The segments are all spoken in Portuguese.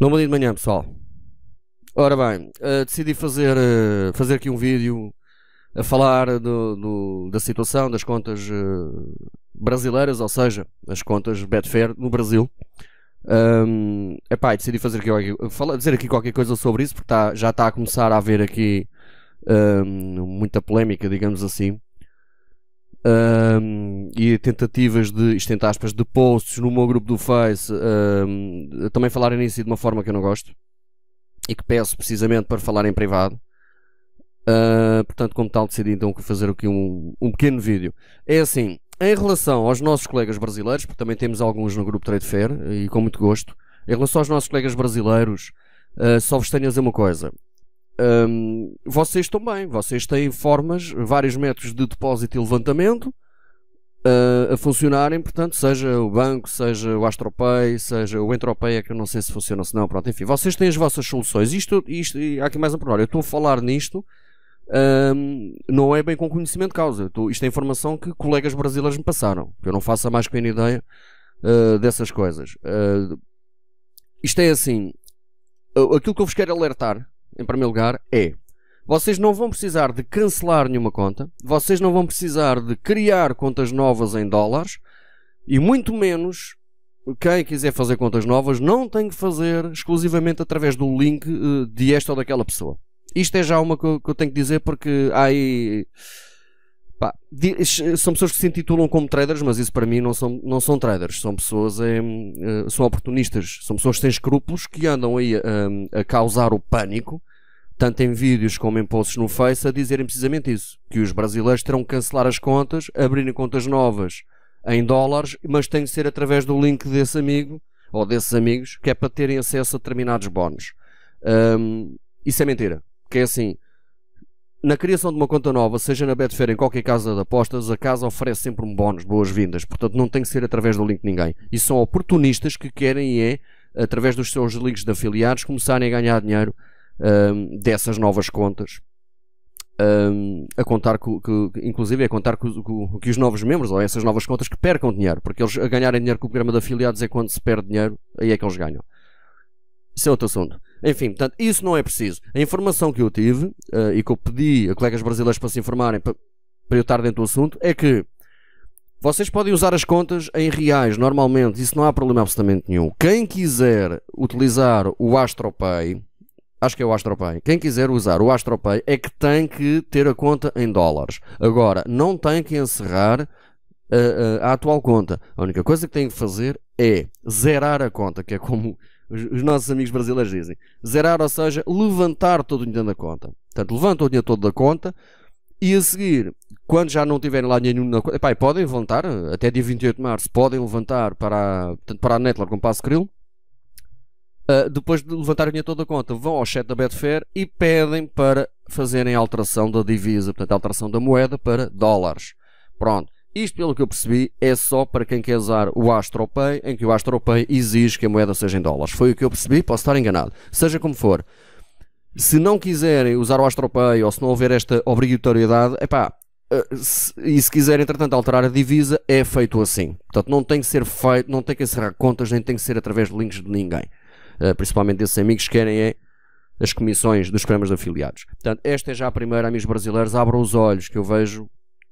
Não dia de manhã, pessoal. Ora bem, uh, decidi fazer, uh, fazer aqui um vídeo a falar do, do, da situação das contas uh, brasileiras, ou seja, as contas Betfair no Brasil. Um, epá, decidi fazer aqui, falar, dizer aqui qualquer coisa sobre isso, porque tá, já está a começar a haver aqui um, muita polémica, digamos assim um, e tentativas de, isto entre aspas, de posts no meu grupo do Face um, também falarem nisso de uma forma que eu não gosto e que peço precisamente para falar em privado. Uh, portanto, como tal, decidi então fazer aqui um, um pequeno vídeo. É assim, em relação aos nossos colegas brasileiros, porque também temos alguns no grupo Trade Fair e com muito gosto, em relação aos nossos colegas brasileiros, uh, só vos tenho a dizer uma coisa: um, vocês também, vocês têm formas, vários métodos de depósito e levantamento uh, a funcionarem, portanto, seja o banco, seja o AstroPay, seja o Entropay, é que eu não sei se funciona ou se não, pronto, enfim, vocês têm as vossas soluções. Isto, isto há aqui mais um problema, eu estou a falar nisto, um, não é bem com conhecimento de causa, estou, isto é informação que colegas brasileiros me passaram, que eu não faço a mais pequena ideia uh, dessas coisas. Uh, isto é assim, aquilo que eu vos quero alertar em primeiro lugar, é vocês não vão precisar de cancelar nenhuma conta, vocês não vão precisar de criar contas novas em dólares e muito menos quem quiser fazer contas novas não tem que fazer exclusivamente através do link eh, de esta ou daquela pessoa. Isto é já uma que eu tenho que dizer porque há aí Pá, eh, são pessoas que se intitulam como traders, mas isso para mim não são, não são traders, são pessoas eh, são oportunistas, são pessoas sem escrúpulos que andam aí ehm, a causar o pânico, tanto em vídeos como em posts no Face, a dizerem precisamente isso: que os brasileiros terão que cancelar as contas, abrirem contas novas em dólares, mas tem que ser através do link desse amigo ou desses amigos que é para terem acesso a determinados bónus. Um, ehm, isso é mentira, porque é assim na criação de uma conta nova, seja na Betfair, em qualquer casa de apostas, a casa oferece sempre um bónus, boas-vindas. Portanto, não tem que ser através do link de ninguém. E são oportunistas que querem é, através dos seus links de afiliados, começarem a ganhar dinheiro um, dessas novas contas. Um, a contar que, que, inclusive a contar que, que, que, os novos membros ou essas novas contas que percam dinheiro, porque eles a ganharem dinheiro com o programa de afiliados é quando se perde dinheiro, aí é que eles ganham. Isso é outro assunto. Enfim, portanto, isso não é preciso. A informação que eu tive uh, e que eu pedi a colegas brasileiros para se informarem para, para eu estar dentro do assunto é que vocês podem usar as contas em reais normalmente, isso não há problema absolutamente nenhum. Quem quiser utilizar o AstroPay, acho que é o AstroPay, quem quiser usar o AstroPay é que tem que ter a conta em dólares. Agora, não tem que encerrar uh, uh, a atual conta. A única coisa que têm que fazer é zerar a conta, que é como os nossos amigos brasileiros dizem. Zerar, ou seja, levantar todo o dinheiro da conta. Portanto, levantam o dinheiro todo da conta e a seguir, quando já não tiverem lá nenhum na conta, podem levantar, até dia 28 de março, podem levantar para, tanto para a Netler com Passo Krill. Uh, ah, depois de levantarem o dinheiro toda a conta, vão ao chat da Betfair e pedem para fazerem alteração da divisa, portanto, alteração da moeda para dólares. Pronto. Isto, pelo que eu percebi, é só para quem quer usar o AstroPay, em que o AstroPay exige que a moeda seja em dólares. Foi o que eu percebi, posso estar enganado. Seja como for, se não quiserem usar o AstroPay ou se não houver esta obrigatoriedade, epá, eh, e se quiserem, entretanto, alterar a divisa, é feito assim. Portanto, não tem que ser feito, não tem que encerrar contas, nem tem que ser através de links de ninguém. Eh, principalmente desses amigos que querem é as comissões dos prémios de afiliados. Portanto, esta é já a primeira, amigos brasileiros, abram os olhos, que eu vejo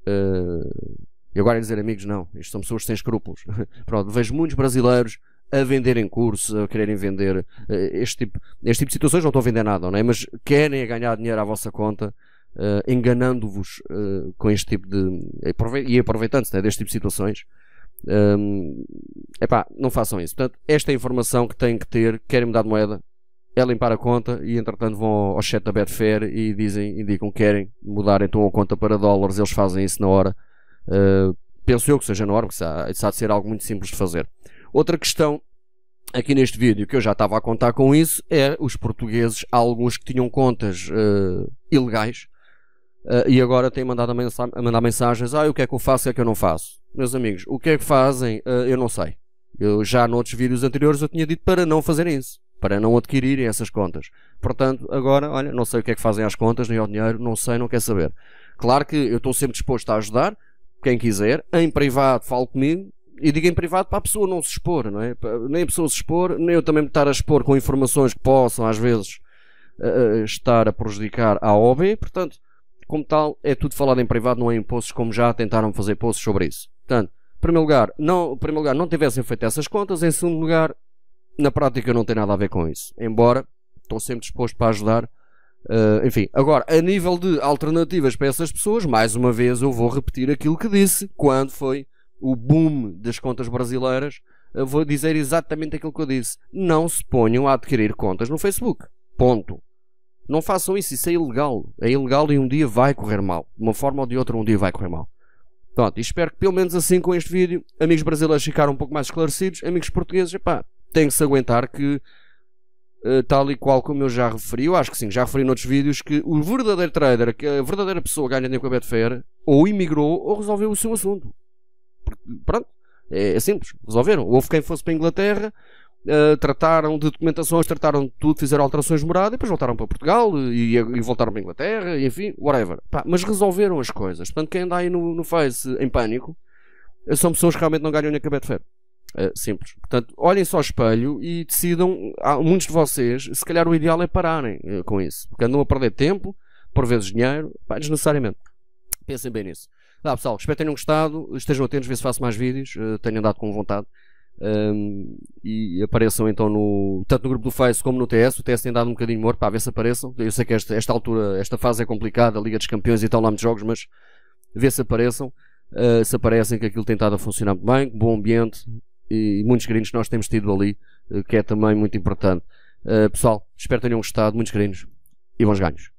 Uh, e agora é dizer, amigos, não, isto são pessoas sem escrúpulos. Pronto, vejo muitos brasileiros a venderem curso, a quererem vender eh, este tipo, este tipo de situações, não estão a vender nada, não é? Mas querem é ganhar dinheiro à vossa conta, uh, enganando-vos uh, com este tipo de. e aproveitando-se né, deste tipo de situações. Um, epá, não façam isso. Portanto, esta é a informação que têm que ter. Querem mudar de moeda, é limpar a conta e entretanto vão ao chat da Betfair e dizem, indicam que querem mudar então a conta para dólares. Eles fazem isso na hora ah, penso eu que seja enorme, que isso há, isso há de ser algo muito simples de fazer. Outra questão aqui neste vídeo, que eu já estava a contar com isso, é os portugueses, há alguns que tinham contas uh, ilegais uh, e agora têm mandado a, mensa a mandar mensagens: ah, o que é que eu faço, o que é que eu não faço? Meus amigos, o que é que fazem, uh, eu não sei. Eu já noutros vídeos anteriores eu tinha dito para não fazerem isso, para não adquirirem essas contas. Portanto, agora, olha, não sei o que é que fazem às contas, nem ao dinheiro, não sei, não quer saber. Claro que eu estou sempre disposto a ajudar, quem quiser, em privado, fale comigo e diga em privado para a pessoa não se expor, não é? Nem a pessoa se expor, nem eu também me estar a expor com informações que possam, às vezes, uh, estar a prejudicar a OB. Portanto, como tal, é tudo falado em privado, não é em postos, como já tentaram fazer postos sobre isso. Portanto, em primeiro lugar, não, em primeiro lugar, não tivessem feito essas contas. Em segundo lugar, na prática não tem nada a ver com isso. Embora estou sempre disposto para ajudar Uh, enfim, agora, a nível de alternativas para essas pessoas, mais uma vez eu vou repetir aquilo que disse quando foi o boom das contas brasileiras. Eu vou dizer exatamente aquilo que eu disse. Não se ponham a adquirir contas no Facebook. Ponto. Não façam isso, isso é ilegal. É ilegal e um dia vai correr mal. De uma forma ou de outra, um dia vai correr mal. Pronto, e espero que pelo menos assim com este vídeo, amigos brasileiros ficaram um pouco mais esclarecidos, amigos portugueses, epá, tem que se aguentar que eh, tal e qual como eu já referi, eu acho que sim, já referi noutros vídeos, que o verdadeiro trader, que a verdadeira pessoa ganha dinheiro com a Betfair, ou imigrou ou resolveu o seu assunto. Pronto, é, é, simples, resolveram. Houve quem fosse para a Inglaterra, Uh, trataram de documentações, trataram de tudo, fizeram alterações de morada e depois voltaram para Portugal e, e voltaram para a Inglaterra, e enfim, whatever. Pá, mas resolveram as coisas. Portanto, quem anda aí no, no Face em pânico eh, são pessoas que realmente não ganham com a Betfair. Eh, simples. Portanto, olhem só ao espelho e decidam, há, muitos de vocês, se calhar o ideal é pararem eh, com isso, porque andam a perder tempo, por vezes dinheiro, pá, desnecessariamente. Pensem bem nisso. Tá, pessoal, espero que tenham gostado, estejam atentos, ver se faço mais vídeos, eh, tenham dado andado com vontade. Um, e apareçam então no, tanto no grupo do Face como no TS. O TS tem dado um bocadinho morto, pá, ver se apareçam. Eu sei que esta, esta altura, esta fase é complicada, a Liga dos Campeões e tal, lá muitos jogos, mas ver se apareçam. Uh, se aparecem que aquilo tem estado a funcionar bem, bom ambiente, e muitos gringos que nós temos tido ali, eh, que é também muito importante. Uh, pessoal, espero que tenham gostado. Muitos gringos e bons ganhos.